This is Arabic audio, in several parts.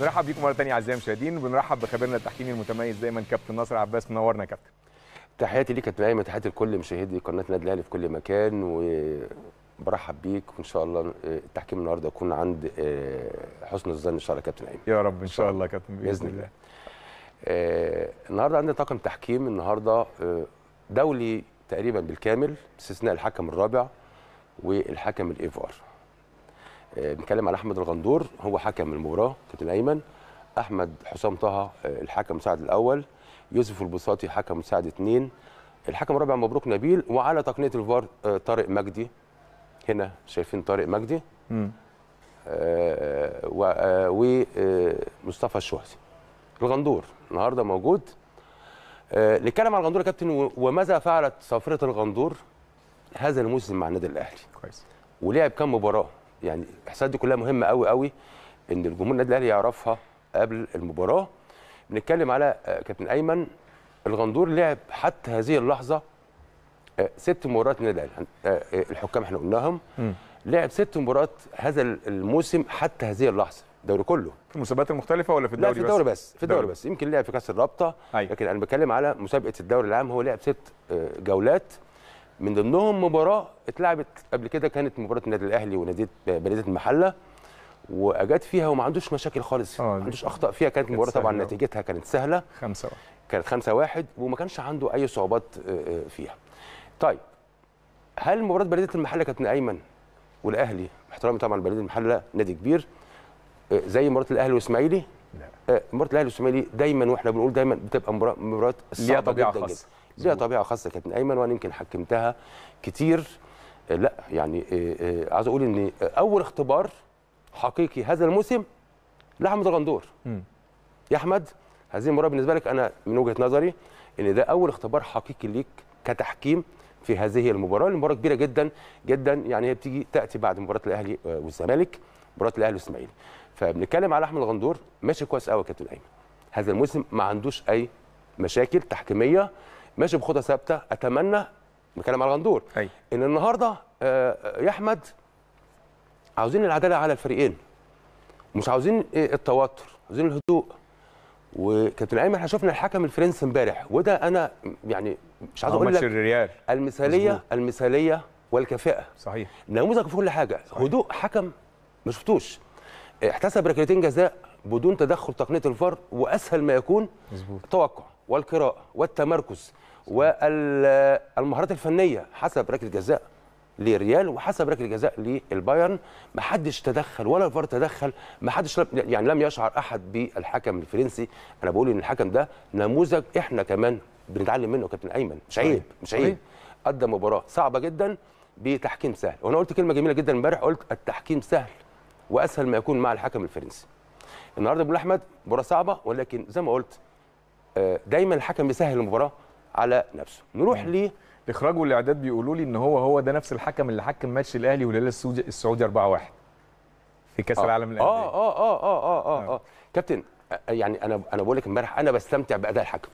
نرحب بيكم مره ثانيه اعزائي المشاهدين وبنرحب بخبيرنا التحكيمي المتميز دايما كابتن ناصر عباس منورنا يا كابتن تحياتي ليك يا تحياتي لكل مشاهدي قناه النادي الاهلي في كل مكان وبرحب بيك وان شاء الله آه، التحكيم النهارده يكون عند آه، حسن الظن ان شاء الله كابتن ايمن يا رب ان شاء الله كابتن باذن الله آه النهارده عندنا طاقم تحكيم النهارده آه، دولي تقريبا بالكامل باستثناء الحكم الرابع والحكم الايفار آه، بنتكلم على احمد الغندور هو حكم المباراه كابتن ايمن احمد حسام طه آه، الحكم المساعد الاول يوسف البساطي حكم مساعد اثنين الحكم الرابع مبروك نبيل وعلى تقنيه الفار آه، طارق مجدي هنا شايفين طارق مجدي ومصطفى الشوحسي الغندور النهارده موجود نتكلم على الغندور يا كابتن وماذا فعلت صفره الغندور هذا الموسم مع النادي الاهلي كويس ولعب كام مباراه يعني الاحصائيات دي كلها مهمه قوي قوي ان الجمهور النادي الاهلي يعرفها قبل المباراه بنتكلم على آه، كابتن ايمن الغندور لعب حتى هذه اللحظه آه، ست مباريات النادي الاهلي آه، الحكام احنا قلناهم لعب ست مباريات هذا الموسم حتى هذه اللحظه الدوري كله في المسابقات المختلفه ولا في الدوري بس؟ في الدوري بس, بس. في الدوري بس يمكن لعب في كاس الرابطه أي. أيوة. لكن انا بتكلم على مسابقه الدوري العام هو لعب ست جولات من ضمنهم مباراه اتلعبت قبل كده كانت مباراه النادي الاهلي ونادي بلديه المحله واجاد فيها وما عندوش مشاكل خالص آه، ما عندوش اخطاء فيها كانت المباراه طبعا نتيجتها كانت سهله واحد. كانت خمسة واحد وما كانش عنده اي صعوبات آه، آه، فيها طيب هل مباراه بلديه المحله كابتن ايمن والاهلي احترامي طبعا بلديه المحله نادي كبير زي مباراه الاهلي والاسماعيلي لا مباراه الاهلي والاسماعيلي دايما واحنا بنقول دايما بتبقى مباراه صعبه جدا جدا ليها طبيعه خاصه كابتن ايمن وانا يمكن حكمتها كتير آه، لا يعني آه، آه، عايز اقول ان اول اختبار حقيقي هذا الموسم لاحمد الغندور يا احمد هذه المباراه بالنسبه لك انا من وجهه نظري ان ده اول اختبار حقيقي ليك كتحكيم في هذه المباراه المباراه كبيره جدا جدا يعني هي بتيجي تاتي بعد مباراه الاهلي والزمالك مباراه الاهلي والاسماعيلي فبنتكلم على احمد الغندور ماشي كويس قوي يا كابتن ايمن هذا الموسم ما عندوش اي مشاكل تحكيميه ماشي بخطى ثابته اتمنى بتكلم على غندور ان النهارده يا آه، احمد آه، عاوزين العداله على الفريقين مش عاوزين آه، التوتر عاوزين الهدوء وكابتن ايمن احنا شفنا الحكم الفرنسي امبارح وده انا يعني مش عايز اقول لك الريال المثاليه بزبوط. المثاليه والكفاءه صحيح نموذج في كل حاجه صحيح. هدوء حكم ما شفتوش احتسب ركلتين جزاء بدون تدخل تقنيه الفار واسهل ما يكون بزبوط. توقع والقراءه والتمركز والمهارات الفنيه حسب ركله جزاء للريال وحسب ركله جزاء للبايرن ما حدش تدخل ولا الفار تدخل ما حدش يعني لم يشعر احد بالحكم الفرنسي انا بقول ان الحكم ده نموذج احنا كمان بنتعلم منه كابتن ايمن مش عيب مش عيب قدم مباراه صعبه جدا بتحكيم سهل وانا قلت كلمه جميله جدا امبارح قلت التحكيم سهل واسهل ما يكون مع الحكم الفرنسي النهارده ابو احمد مباراه صعبه ولكن زي ما قلت دايما الحكم بيسهل المباراه على نفسه نروح ل الاخراج والاعداد بيقولوا لي ان هو هو ده نفس الحكم اللي حكم ماتش الاهلي والهلال السعودي 4-1 في كاس آه العالم للانديه آه, آه, آه, اه اه اه نعم. اه كابتن يعني انا انا بقول لك امبارح انا بستمتع باداء الحكم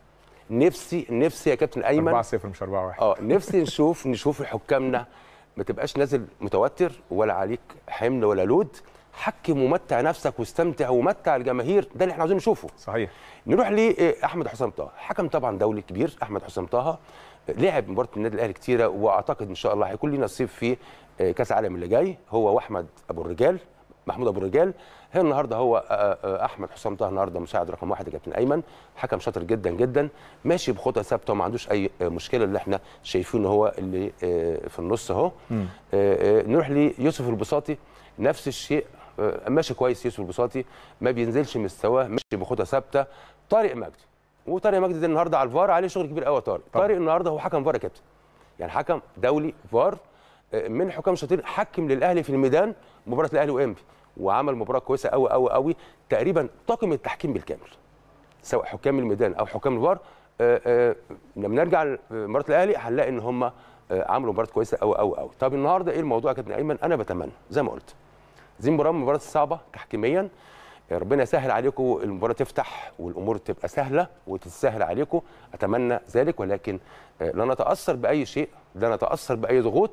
نفسي نفسي يا كابتن ايمن 4-0 مش 4-1 اه نفسي نشوف نشوف حكامنا ما تبقاش نازل متوتر ولا عليك حمل ولا لود حكم ومتع نفسك واستمتع ومتع الجماهير ده اللي احنا عايزين نشوفه صحيح نروح لاحمد آه، حسام طه حكم طبعا دولي كبير احمد حسام طه آه، لعب مباراه النادي الاهلي كتيره واعتقد ان شاء الله هيكون ليه نصيب في آه، كاس العالم اللي جاي هو واحمد ابو الرجال محمود ابو الرجال هي النهارده هو احمد حسام طه النهارده مساعد رقم واحد كابتن ايمن حكم شاطر جدا جدا ماشي بخطى ثابته وما عندوش اي مشكله اللي احنا شايفينه هو اللي في النص اهو نروح ليوسف البساطي نفس الشيء ماشي كويس يوسف البساطي ما بينزلش مستواه ماشي بخطى ثابته طارق مجدي وطارق مجدي ده النهارده على الفار عليه شغل كبير قوي طارق طارق النهارده هو حكم فار يا كابتن يعني حكم دولي فار آه، من حكام شاطرين حكم للاهلي في الميدان مباراه الاهلي وانبي وعمل مباراه كويسه قوي قوي قوي تقريبا طاقم التحكيم بالكامل سواء حكام الميدان او حكام الفار آه، آه، لما نرجع لمباراه الاهلي هنلاقي ان هم عملوا مباراه كويسه قوي قوي قوي طب النهارده ايه الموضوع يا كابتن ايمن انا بتمنى زي ما قلت دي مباراه مباراه صعبه تحكيميا آه، ربنا يسهل عليكم المباراه تفتح والامور تبقى سهله وتتسهل عليكم اتمنى ذلك ولكن آه، لا نتاثر باي شيء لا نتاثر باي ضغوط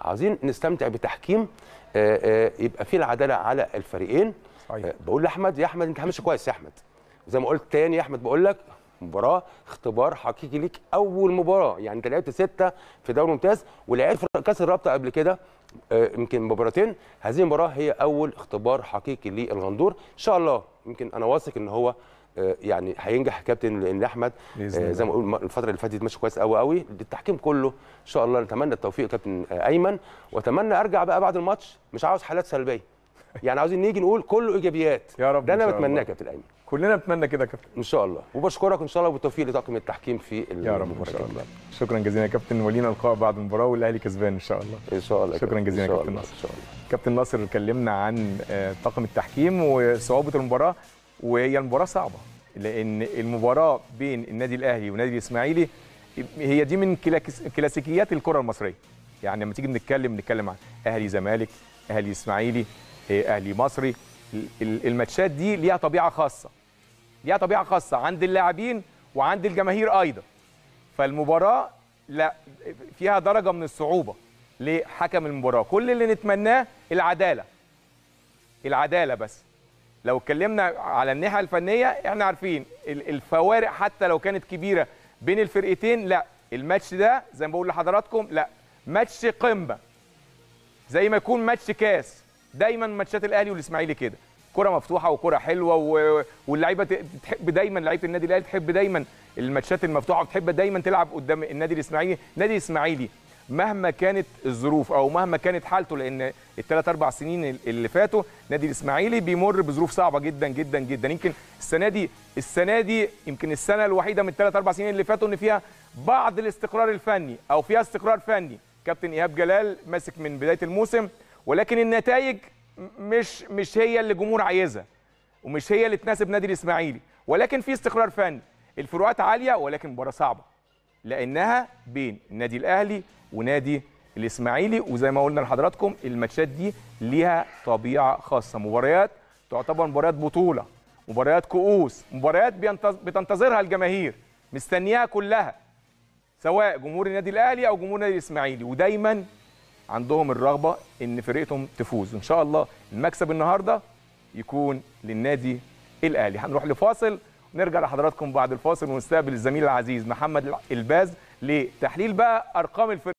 عايزين نستمتع بتحكيم آه، يبقى فيه العداله على الفريقين بقول لاحمد يا احمد انت مش كويس يا احمد زي ما قلت تاني يا احمد بقول لك مباراه اختبار حقيقي ليك اول مباراه يعني انت لعبت سته في دوري ممتاز ولعبت في كاس الرابطه قبل كده آه، يمكن مباراتين هذه المباراه هي اول اختبار حقيقي للغندور ان شاء الله يمكن انا واثق ان هو آه، يعني هينجح كابتن لان احمد آه، زي ما اقول الفتره اللي فاتت ماشي كويس قوي قوي التحكيم كله ان شاء الله نتمنى التوفيق كابتن ايمن واتمنى ارجع بقى بعد الماتش مش عاوز حالات سلبيه يعني عاوزين نيجي نقول كله ايجابيات يا رب ده انا بتمناه كابتن ايمن كلنا نتمنى كده يا كابتن ان شاء الله وبشكرك ان شاء الله بالتوفيق لطاقم التحكيم في يا رب ان شاء الله شكرا جزيلا يا كابتن ولينا لقاء بعد المباراه والاهلي كسبان ان شاء الله ان شاء الله شكرا جزيلا يا كابتن ناصر ان شاء الله كابتن ناصر اتكلمنا عن آه، طاقم التحكيم وصعوبه المباراه وهي المباراه صعبه لان المباراه بين النادي الاهلي والنادي الاسماعيلي هي دي من كلاسيكيات الكره المصريه يعني لما تيجي بنتكلم نتكلم عن اهلي زمالك اهلي اسماعيلي آه، اهلي مصري الماتشات دي ليها طبيعه خاصه ليها طبيعه خاصه عند اللاعبين وعند الجماهير ايضا فالمباراه لا فيها درجه من الصعوبه لحكم المباراه كل اللي نتمناه العداله العداله بس لو اتكلمنا على الناحيه الفنيه احنا عارفين الفوارق حتى لو كانت كبيره بين الفرقتين لا الماتش ده زي ما بقول لحضراتكم لا ماتش قمه زي ما يكون ماتش كاس دايما ماتشات الاهلي والاسماعيلي كده كره مفتوحه وكره حلوه و... واللعيبه تحب دايما لعيبه النادي الاهلي تحب دايما الماتشات المفتوحه وتحب دايما تلعب قدام النادي الاسماعيلي النادي الاسماعيلي مهما كانت الظروف او مهما كانت حالته لان الثلاث اربع سنين اللي فاتوا نادي الاسماعيلي بيمر بظروف صعبه جدا جدا جدا يمكن السنه دي السنه دي يمكن السنه الوحيده من الثلاث اربع سنين اللي فاتوا ان فيها بعض الاستقرار الفني او فيها استقرار فني كابتن ايهاب جلال ماسك من بدايه الموسم ولكن النتائج مش مش هي اللي الجمهور عايزها ومش هي اللي تناسب نادي الاسماعيلي ولكن في استقرار فني الفروقات عاليه ولكن مباراه صعبه لانها بين النادي الاهلي ونادي الاسماعيلي وزي ما قلنا لحضراتكم الماتشات دي ليها طبيعه خاصه مباريات تعتبر مباريات بطوله مباريات كؤوس مباريات بتنتظرها الجماهير مستنياها كلها سواء جمهور النادي الاهلي او جمهور النادي الاسماعيلي ودايما عندهم الرغبه ان فرقتهم تفوز إن شاء الله المكسب النهارده يكون للنادي الاهلي هنروح لفاصل ونرجع لحضراتكم بعد الفاصل ونستقبل الزميل العزيز محمد الباز لتحليل بقى ارقام الفرق